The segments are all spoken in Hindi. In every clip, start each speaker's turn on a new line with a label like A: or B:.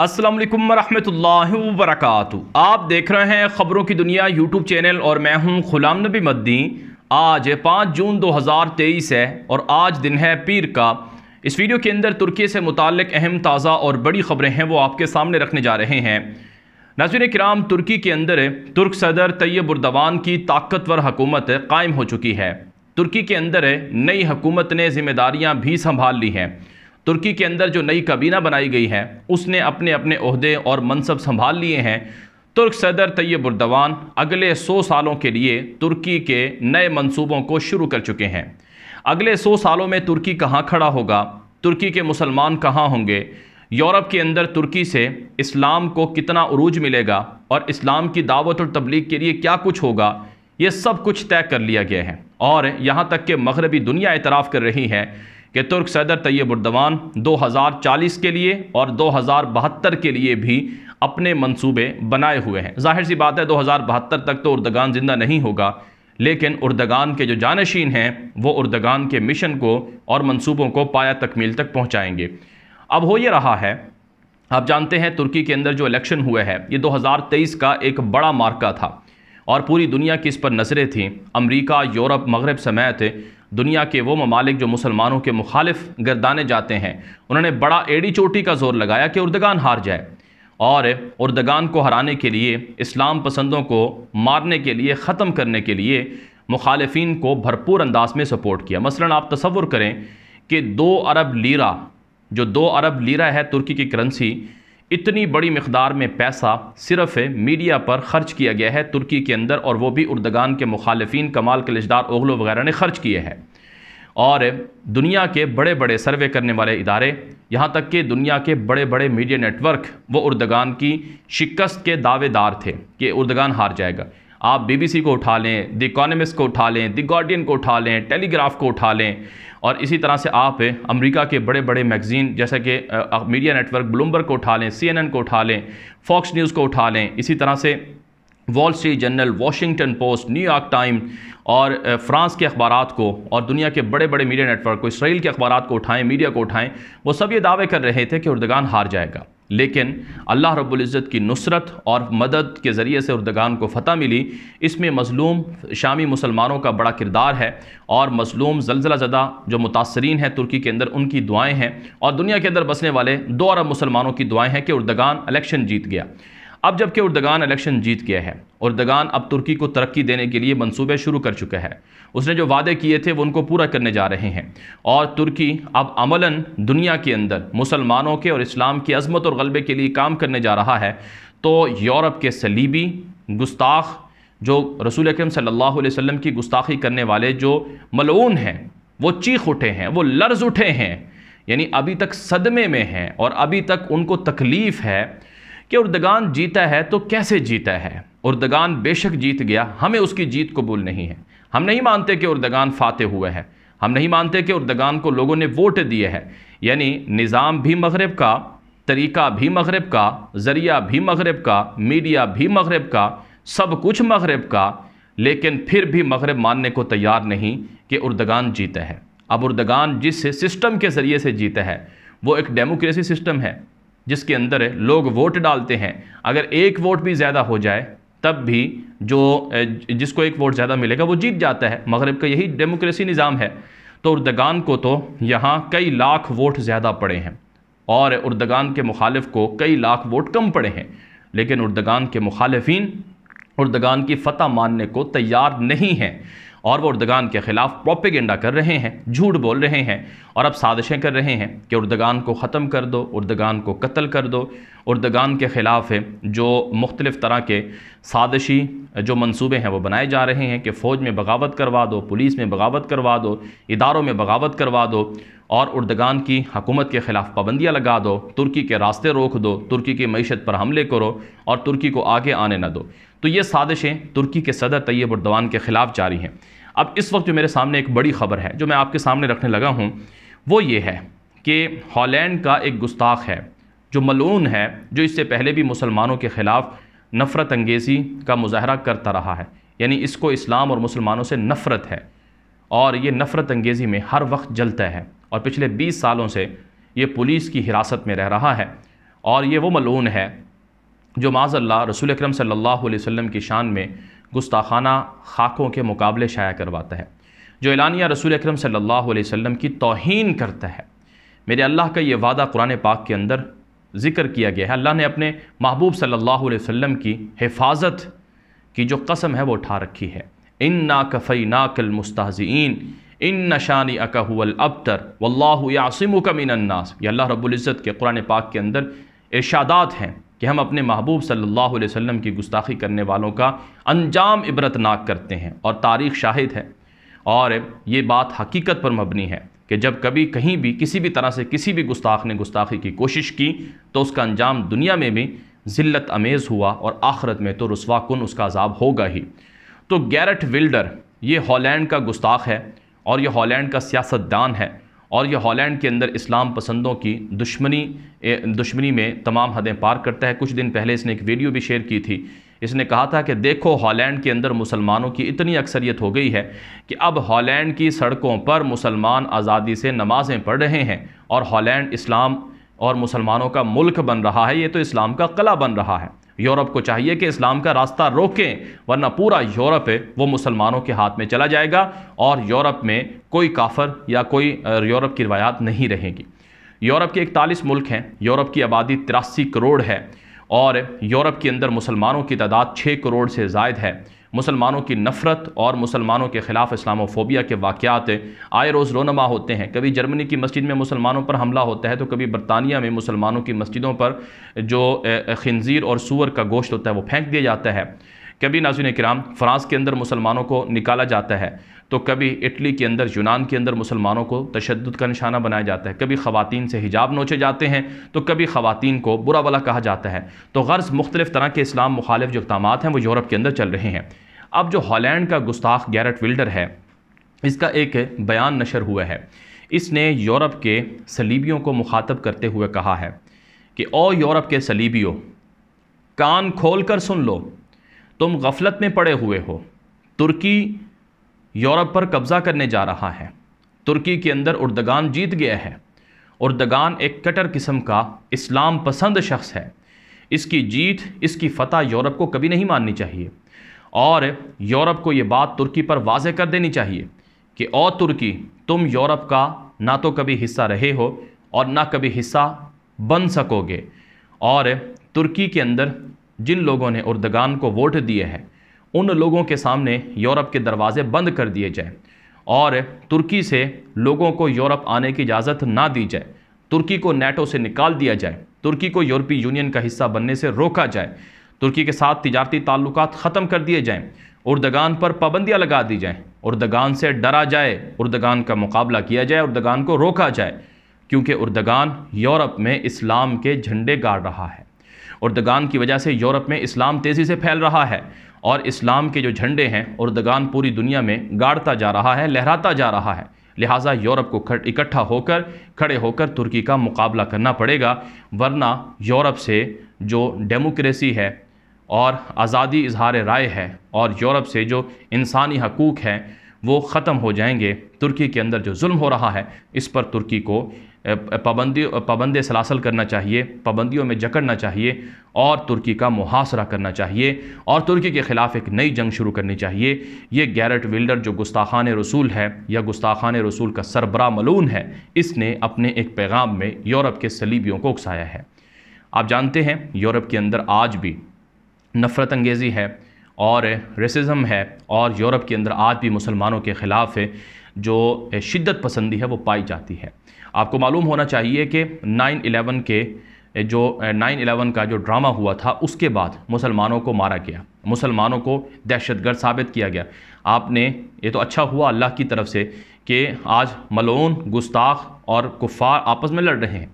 A: असलम वरहमल वरक आप देख रहे हैं ख़बरों की दुनिया यूट्यूब चैनल और मैं हूं गुलाम नबी मद्दी आज 5 जून 2023 है और आज दिन है पीर का इस वीडियो के अंदर तुर्की से मुतक अहम ताज़ा और बड़ी ख़बरें हैं वो आपके सामने रखने जा रहे हैं नजर कराम तुर्की के अंदर तुर्क सदर तैयब उर्दवान की ताकतवर हकूमत कायम हो चुकी है तुर्की के अंदर नई हकूमत ने जिम्मेदारियाँ भी संभाल ली हैं तुर्की के अंदर जो नई काबीना बनाई गई है उसने अपने अपने अहदे और मनसब संभाल लिए हैं तुर्क सदर तैयब उर्दवान अगले सौ सालों के लिए तुर्की के नए मंसूबों को शुरू कर चुके हैं अगले सौ सालों में तुर्की कहाँ खड़ा होगा तुर्की के मुसलमान कहाँ होंगे यूरोप के अंदर तुर्की से इस्लाम को कितना अरूज मिलेगा और इस्लाम की दावत और तबलीग के लिए क्या कुछ होगा ये सब कुछ तय कर लिया गया है और यहाँ तक कि मगरबी दुनिया इतराफ़ कर रही है कि तुर्क सदर तैयब उर्दवान 2040 के लिए और बहत्तर के लिए भी अपने मंसूबे बनाए हुए हैं जाहिर सी बात है बहत्तर तक तो उर्दगान ज़िंदा नहीं होगा लेकिन उर्दगान के जो जानशीन हैं वो उर्दगान के मिशन को और मंसूबों को पाया तकमील तक पहुँचाएँगे अब हो ये रहा है आप जानते हैं तुर्की के अंदर जो इलेक्शन हुआ है ये 2023 का एक बड़ा मार्का था और पूरी दुनिया की इस पर नज़रें थीं अमरीका यूरोप मगरब समेत दुनिया के वो ममालिक जो मुसलमानों के मुखालिफ गर्दाने जाते हैं उन्होंने बड़ा एड़ी चोटी का जोर लगाया कि उर्दगान हार जाए और उर्दगान को हराने के लिए इस्लाम पसंदों को मारने के लिए ख़त्म करने के लिए मुखालफन को भरपूर अंदाज में सपोर्ट किया मसला आप तस्वुर करें कि दो अरब लीरा जो दो अरब लीरा है तुर्की की करेंसी इतनी बड़ी मकदार में पैसा सिर्फ मीडिया पर खर्च किया गया है तुर्की के अंदर और वो भी उर्दगान के मुखालफी कमाल कलिशदार ओगलो वगैरह ने खर्च किए हैं और दुनिया के बड़े बड़े सर्वे करने वाले इदारे यहाँ तक कि दुनिया के बड़े बड़े मीडिया नेटवर्क वो उर्दगान की शिकस्त के दावेदार थे कि उर्दगान हार जाएगा आप बीबीसी को उठा लें द इकोनमिस्ट को उठा लें द गार्डियन को उठा लें टेलीग्राफ को उठा लें और इसी तरह से आप अमेरिका के बड़े बड़े मैगज़ीन जैसे कि मीडिया नेटवर्क ब्लूमबर्ग को उठा लें सी को उठा लें फॉक्स न्यूज़ को उठा लें इसी तरह से Wall Street Journal Washington Post New York Time और फ्रांस के अखबार को और दुनिया के बड़े बड़े मीडिया नेटवर्क को इसराइल के अखबार को उठाएं मीडिया को उठाएं वो सब ये दावे कर रहे थे कि उर्दगान हार जाएगा लेकिन अल्लाह रब्ज़त की नुसरत और मदद के ज़रिए से उर्दगान को फ़तह मिली इसमें मज़लूम शामी मुसलमानों का बड़ा किरदार है और मज़लूम जलजिला ज़दा जो मुतासरीन हैं तुर्की के अंदर उनकी दुआएँ हैं और दुनिया के अंदर बसने वाले दो अरब मुसलमानों की दुआएँ हैं कि उर्दगान इलेक्शन जीत गया अब जबकि उर्दगान इलेक्शन जीत गया है उर्दगान अब तुर्की को तरक्की देने के लिए मंसूबे शुरू कर चुका है उसने जो वादे किए थे वो उनको पूरा करने जा रहे हैं और तुर्की अब अमला दुनिया के अंदर मुसलमानों के और इस्लाम की अजमत और गलबे के लिए काम करने जा रहा है तो यूरोप के सलीबी गुस्ताख जो रसूल अक्रम सल्लल्लाहु अलैहि वसल्लम की गुस्ताखी करने वाले जो मलून हैं वो चीख उठे हैं वो लर्ज उठे हैं यानी अभी तक सदमे में हैं और अभी तक उनको तकलीफ़ है कि उर्दगान जीता है तो कैसे जीता है उर्दगान बेशक जीत गया हमें उसकी जीत कबूल नहीं है हम नहीं मानते कि उर्दगान फाते हुए हैं हम नहीं मानते कि उर्दगान को लोगों ने वोट दिए हैं यानी निज़ाम भी मगरब का तरीका भी मगरब का ज़रिया भी मगरब का मीडिया भी मगरब का सब कुछ मगरब का लेकिन फिर भी मगरब मानने को तैयार नहीं कि उर्दगान जीता है अब उर्दगान जिस सिस्टम के ज़रिए से जीता है वो एक डेमोक्रेसी सिस्टम है जिसके अंदर लोग वोट डालते हैं अगर एक वोट भी ज़्यादा हो जाए तब भी जो जिसको एक वोट ज़्यादा मिलेगा वो जीत जाता है मगरब का यही डेमोक्रेसी निज़ाम है तो उर्दगान को तो यहाँ कई लाख वोट ज़्यादा पड़े हैं और उर्दगान के मुखालिफ को कई लाख वोट कम पड़े हैं लेकिन उर्दगान के मुखालफी उर्दगान की फ़तह मानने को तैयार नहीं हैं और वो उर्दगान के खिलाफ प्रोपेगेंडा कर रहे हैं झूठ बोल रहे हैं और अब साजिशें कर रहे हैं कि उर्दगान को ख़त्म कर दो उर्दगान को कत्ल कर दो उर्दगान के ख़िलाफ़ जो मुख्तलिफ़ तरह के साजिशी जो मनसूबे हैं वो बनाए जा रहे हैं कि फ़ौज में बगावत करवा दो पुलिस में बगावत करवा दो इदारों में बगावत करवा दो और उर्दगान की हकूमत के ख़िलाफ़ पाबंदियाँ लगा दो तुर्की के रास्ते रोक दो तुर्की की मीशत पर हमले करो और तुर्की को आगे आने न दो तो ये साजिशें तुर्की के सदर तैयब उर्दवान के ख़िलाफ़ जारी हैं अब इस वक्त जो मेरे सामने एक बड़ी ख़बर है जो मैं आपके सामने रखने लगा हूँ वो ये है कि हॉलैंड का एक गुस्ताख है जो मलून है जो इससे पहले भी मुसलमानों के ख़िलाफ़ नफ़रत अंगेज़ी का मुजाहरा करता रहा है यानी इसको इस्लाम और मुसलमानों से नफ़रत है और ये नफ़रत अंगेज़ी में हर वक्त जलता है और पिछले 20 सालों से ये पुलिस की हिरासत में रह रहा है और ये वो मलून है जो माजल्ला रसूल अक्रम सल्ला वसम की शान में गुस्ताखाना खाकों के मुकाबले शाया करवाता है जो एलानिया रसूल अक्रम सल्लल्लाहु अलैहि की तोहन करता है मेरे अल्लाह का ये वादा कुरान पाक के अंदर ज़िक्र किया गया है अल्लाह ने अपने महबूब सल्लल्लाहु अलैहि वसल्लम की हिफाजत की जो कसम है वो उठा रखी है इन ना कफ़ई नाकल मुस्ताजीन इन नशानी अकहल अबतर वल्लासिम ये अल्लाह रब्ज़त के कुरान पाक के अंदर इर्शादात हैं कि हम अपने महबूब सल्लल्लाहु अलैहि वसल्लम की गुस्ताखी करने वालों का अंजाम इबरतनाक करते हैं और तारीख़ शाहिद है और ये बात हकीकत पर मबनी है कि जब कभी कहीं भी किसी भी तरह से किसी भी गुस्ताख ने गुस्ताखी की कोशिश की तो उसका अंजाम दुनिया में भी ज़िल्लत अमेज़ हुआ और आखरत में तो रसवा कन उसका अजाब होगा ही तो गैरट विल्डर ये हॉलैंड का गुस्ताख है और ये हॉलैंड का सियासतदान है और यह हॉलैंड के अंदर इस्लाम पसंदों की दुश्मनी दुश्मनी में तमाम हदें पार करता है कुछ दिन पहले इसने एक वीडियो भी शेयर की थी इसने कहा था कि देखो हॉलैंड के अंदर मुसलमानों की इतनी अक्सरियत हो गई है कि अब हॉलैंड की सड़कों पर मुसलमान आज़ादी से नमाज़ें पढ़ रहे हैं और हॉलैंड इस्लाम और मुसलमानों का मुल्क बन रहा है ये तो इस्लाम का कला बन रहा है यूरोप को चाहिए कि इस्लाम का रास्ता रोकें वरना पूरा यूरोप वो मुसलमानों के हाथ में चला जाएगा और यूरोप में कोई काफर या कोई यूरोप की रवायात नहीं रहेगी यूरोप के इकतालीस मुल्क हैं यूरोप की आबादी तिरासी करोड़ है और यूरोप के अंदर मुसलमानों की तादाद छः करोड़ से जायद है मुसलमानों की नफ़रत और मुसलमानों के ख़िलाफ़ इस्लामोफोबिया के वाक़ात आए रोज़ रोनमा होते हैं कभी जर्मनी की मस्जिद में मुसलमानों पर हमला होता है तो कभी बरतानिया में मुसलमानों की मस्जिदों पर जो खनज़ीर और सूअर का गोश्त होता है वो फेंक दिया जाता है कभी नाजुन कराम फ्रांस के अंदर मुसलमानों को निकाला जाता है तो कभी इटली के अंदर यूनान के अंदर मुसलमानों को तशद का निशाना बनाया जाता है कभी ख़वान से हिजाब नोचे जाते हैं तो कभी ख़वान को बुरा भला कहा जाता है तो गर्ज़ मुख्तलिफ़ तरह के इस्लाम मुखालिफ जो इकदाम हैं वो यूरोप के अंदर चल रहे हैं अब जो हॉलैंड का गुस्ताख गैरट विल्डर है इसका एक बयान नशर हुआ है इसने यूरोप के सलीबियों को मुखातब करते हुए कहा है कि ओ यूरोप के सलीबियों कान खोल कर सुन लो तुम गफलत में पड़े हुए हो तुर्की यूरोप पर कब्ज़ा करने जा रहा है तुर्की के अंदर उर्दगान जीत गया है उर्दगान एक कटर किस्म का इस्लाम पसंद शख्स है इसकी जीत इसकी फ़तह यूरोप को कभी नहीं माननी चाहिए और यूरोप को ये बात तुर्की पर वाज कर देनी चाहिए कि ओ तुर्की तुम यूरोप का ना तो कभी हिस्सा रहे हो और ना कभी हिस्सा बन सकोगे और तुर्की के अंदर जिन लोगों ने उर्दगान को वोट दिए हैं उन लोगों के सामने यूरोप के दरवाजे बंद कर दिए जाएं और तुर्की से लोगों को यूरोप आने की इजाज़त ना दी जाए तुर्की को नेटो से निकाल दिया जाए तुर्की को यूरोपीय यूनियन का हिस्सा बनने से रोका जाए तुर्की के साथ तजारती ताल्लुक ख़त्म कर दिए जाएँ उर्दगान पर पाबंदियाँ लगा दी जाएँ उर्दगान से डरा जाए उर्दगान का मुकाबला किया जाए उर्दगान को रोका जाए क्योंकि उर्दगान यूरोप में इस्लाम के झंडे गाड़ रहा है उर्दगान की वजह से यूरोप में इस्लाम तेज़ी से फैल रहा है और इस्लाम के जो झंडे हैं उर्दगान पूरी दुनिया में गाड़ता जा रहा है लहराता जा रहा है लिहाजा यूरोप को इकट्ठा होकर खड़े होकर तुर्की का मुकाबला करना पड़ेगा वरना यूरोप से जो डेमोक्रेसी है और आज़ादी इजहार राय है और यूरोप से जो इंसानी हकूक़ हैं वो ख़त्म हो जाएंगे तुर्की के अंदर जो जुल्म हो रहा है इस पर तुर्की को पाबंदी पाबंद सलासल करना चाहिए पाबंदियों में जकड़ना चाहिए और तुर्की का मुहासरा करना चाहिए और तुर्की के ख़िलाफ़ एक नई जंग शुरू करनी चाहिए ये गैरट विल्डर जो गुस्ताखान रसूल है या गुस्ताखान रसूल का सरबरा मलून है इसने अपने एक पैगाम में यूरोप के सलीबियों को उकसाया है आप जानते हैं यूरोप के अंदर आज भी नफ़रत अंगेज़ी है और रेसिज़म है और यूरोप के अंदर आज भी मुसलमानों के ख़िलाफ़ जो शिद्दत पसंदी है वो पाई जाती है आपको मालूम होना चाहिए कि नाइन एलेवन के जो नाइन एलेवन का जो ड्रामा हुआ था उसके बाद मुसलमानों को मारा गया मुसलमानों को दहशतगर्द साबित किया गया आपने ये तो अच्छा हुआ अल्लाह की तरफ से कि आज मलोन गुस्ताख और कुफार आपस में लड़ रहे हैं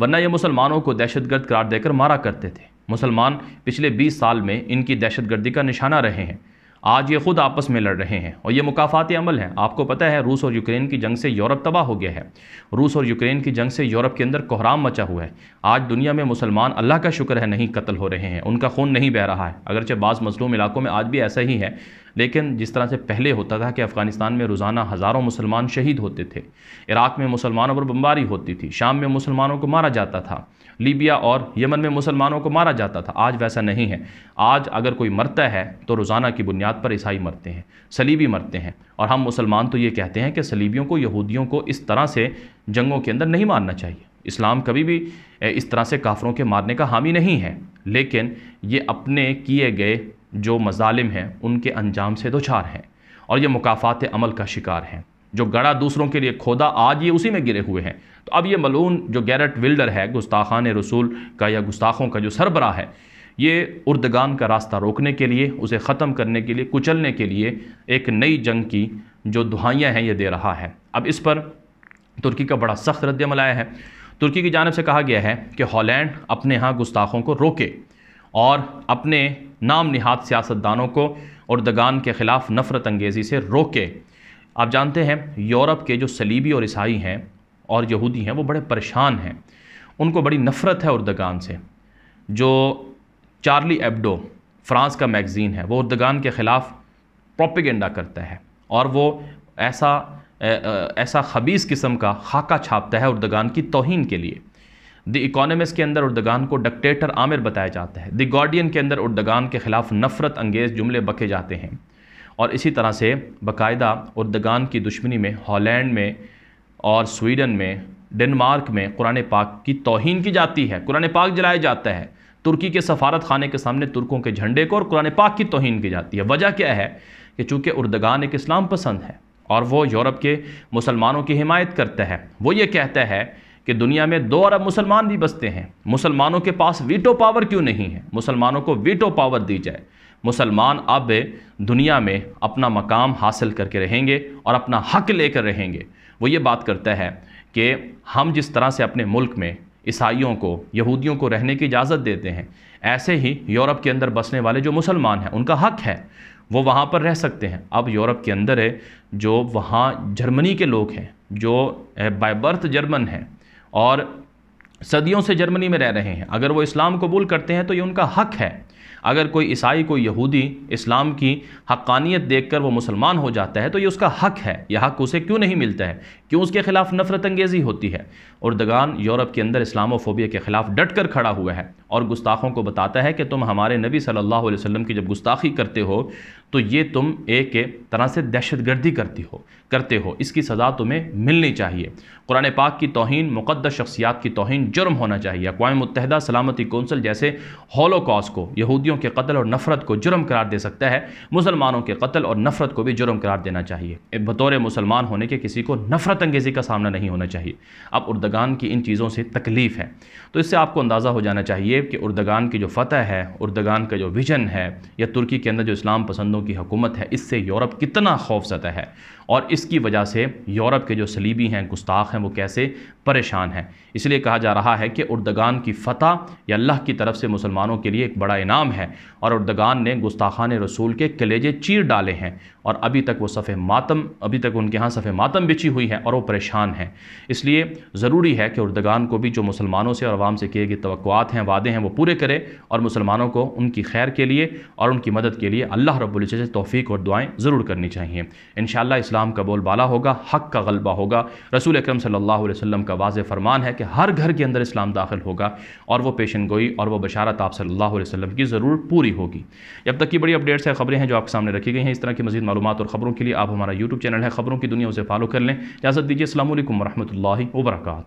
A: वरना ये मुसलमानों को दहशतगर्द करार देकर मारा करते थे मुसलमान पिछले 20 साल में इनकी दहशतगर्दी का निशाना रहे हैं आज ये खुद आपस में लड़ रहे हैं और ये मुकाफात अमल है आपको पता है रूस और यूक्रेन की जंग से यूरोप तबाह हो गया है रूस और यूक्रेन की जंग से यूरोप के अंदर कोहराम मचा हुआ है आज दुनिया में मुसलमान अल्लाह का शुक्र है नहीं कत्ल हो रहे हैं उनका खून नहीं बह रहा है अगरचे बाज़ मजलूम इलाकों में आज भी ऐसा ही है लेकिन जिस तरह से पहले होता था कि अफ़गानिस्तान में रोज़ाना हज़ारों मुसलमान शहीद होते थे इराक़ में मुसलमानों पर बम्बारी होती थी शाम में मुसलमानों को मारा जाता था लीबिया और यमन में मुसलमानों को मारा जाता था आज वैसा नहीं है आज अगर कोई मरता है तो रोज़ाना की बुनियाद पर ईसाई मरते हैं सलीबी मरते हैं और हम मुसलमान तो ये कहते हैं कि सलीबियों को यहूदियों को इस तरह से जंगों के अंदर नहीं मारना चाहिए इस्लाम कभी भी इस तरह से काफरों के मारने का हामी नहीं है लेकिन ये अपने किए गए जो मजालिम हैं उनके अंजाम से दो तो चार हैं और ये मुकाफ़ात अमल का शिकार हैं जो गड़ा दूसरों के लिए खोदा आज ये उसी में गिरे हुए हैं तो अब ये मलून जो गैरट विल्डर है गुस्ताखान रसूल का या गुस्ताखों का जो सरबरा है ये उर्दगान का रास्ता रोकने के लिए उसे ख़त्म करने के लिए कुचलने के लिए एक नई जंग की जो दुहाइयाँ हैं ये दे रहा है अब इस पर तुर्की का बड़ा सख्त रद्दमल आया है तुर्की की जानब से कहा गया है कि हॉलैंड अपने यहाँ गुस्ताखों को रोके और अपने नाम निहाद सियासतदानों को उर्दगान के ख़िलाफ़ नफ़रत अंगेज़ी से रोके आप जानते हैं यूरोप के जो सलीबी और ईसाई हैं और यहूदी हैं वो बड़े परेशान हैं उनको बड़ी नफ़रत है उर्दगान से जो चार्ली एब्डो फ्रांस का मैगज़ीन है वो उर्दगान के ख़िलाफ़ प्रोपिगेंडा करता है और वो ऐसा ऐसा खबीस किस्म का खाका छापता है उर्दगान की तोहन के लिए द इकोनमिस के अंदर उर्दगान को डक्टेटर आमिर बताया जाता है द गार्डियन के अंदर उर्दगान के ख़िलाफ़ नफ़रत अंगेज़ जुमले बके जाते हैं और इसी तरह से बाकायदा उर्दगान की दुश्मनी में हॉलैंड में और स्वीडन में डेनमार्क में कुरान पाक की तोहन की जाती है कुरान पाक जलाया जाता है तुर्की के सफारत खाने के सामने तुर्कों के झंडे को और कुरान पाक की तोहन की जाती है वजह क्या है कि चूँकि उर्दगान एक इस्लाम पसंद है और वो यूरोप के मुसलमानों की हिमायत करता है वो ये कहता है कि दुनिया में दो अरब मुसलमान भी बसते हैं मुसलमानों के पास वीटो पावर क्यों नहीं है मुसलमानों को वीटो पावर दी जाए मुसलमान अब दुनिया में अपना मकाम हासिल करके रहेंगे और अपना हक लेकर रहेंगे वो ये बात करता है कि हम जिस तरह से अपने मुल्क में ईसाइयों को यहूदियों को रहने की इजाज़त देते हैं ऐसे ही यूरोप के अंदर बसने वाले जो मुसलमान हैं उनका हक है वो वहाँ पर रह सकते हैं अब यूरोप के अंदर है जो वहाँ जर्मनी के लोग हैं जो बाय बर्थ जर्मन हैं और सदियों से जर्मनी में रह रहे हैं अगर वो इस्लाम कबूल करते हैं तो ये उनका हक है अगर कोई ईसाई कोई यहूदी इस्लाम की हक्कानियत देखकर वो मुसलमान हो जाता है तो ये उसका हक है यह हक उसे क्यों नहीं मिलता है क्यों उसके खिलाफ नफरत अंगेज़ी होती है और दगान यूरोप के अंदर इस्लामोफोबिया के खिलाफ डट कर खड़ा हुआ है और गुस्ताखों को बताता है कि तुम हमारे नबी सल्लल्लाहु अलैहि वसल्लम की जब गुस्ताखी करते हो तो ये तुम एक तरह से दहशतगर्दी करती हो करते हो इसकी सज़ा तुम्हें मिलनी चाहिए कुरान पाक की तोहन मुकदस शख्सियात की तोहन जुर्म होना चाहिए अकवा मुतहदा सलामती कौंसिल जैसे होलोकॉस को यहूदियों के कत्ल और नफ़रत को जुर्म करार दे सकता है मुसलमानों के कत्ल और नफ़रत को भी जुर्म करार देना चाहिए बतौर मुसलमान होने के किसी को नफ़रत अंगेज़ी का सामना नहीं होना चाहिए अब उर्दगान की इन चीज़ों से तकलीफ़ है तो इससे आपको अंदाज़ा हो जाना चाहिए कि उर्दगान की जो फतह है उर्दगान का जो विजन है या तुर्की के अंदर जो इस्लाम पसंदों मुसलमानों की हुकूमत है इससे यूरोप कितना खौफजदा है और इसकी वजह से यूरोप के जो सलीबी हैं गुस्ताख हैं वो कैसे परेशान हैं इसलिए कहा जा रहा है कि उर्दगान की फ़तह या अल्लाह की तरफ से मुसलमानों के लिए एक बड़ा इनाम है और उर्दगान ने गुस्ताखान रसूल के कलेजे चीर डाले हैं और अभी तक वो सफ़े मातम अभी तक उनके यहाँ सफ़े मातम बिछी हुई हैं और वो परेशान हैं इसलिए ज़रूरी है कि उर्दगान को भी जो मुसलमानों से और आवाम से किए गए तोक़ात हैं वादे हैं वो पूरे करें और मुसलमानों को उनकी खैर के लिए और उनकी मदद के लिए अल्लाह रब्बुल्ज़त से तोफ़ी और दुआएँ ज़रूर करनी चाहिए इन इस्लाम का बोलबाला होगा हक का गलबा होगा रसूल अक्रम सल्ला वसम का वाज फरमान है कि हर घर के अंदर इस्लाम दाखिल होगा और वह पेशन गोई और वह बशारत आप सल्ला वसम की ज़रूर पूरी होगी अब तक की बड़ी अपडेट्स हैं खबरें हैं जो आपके सामने रखी गई हैं इस तरह की मजीद मालूम और ख़बरों के लिए आप हमारा यूट्यूब चैनल है ख़बरों की दुनिया उसे फॉलो कर लें इजाज़त दीजिए असल वरहमल वर्का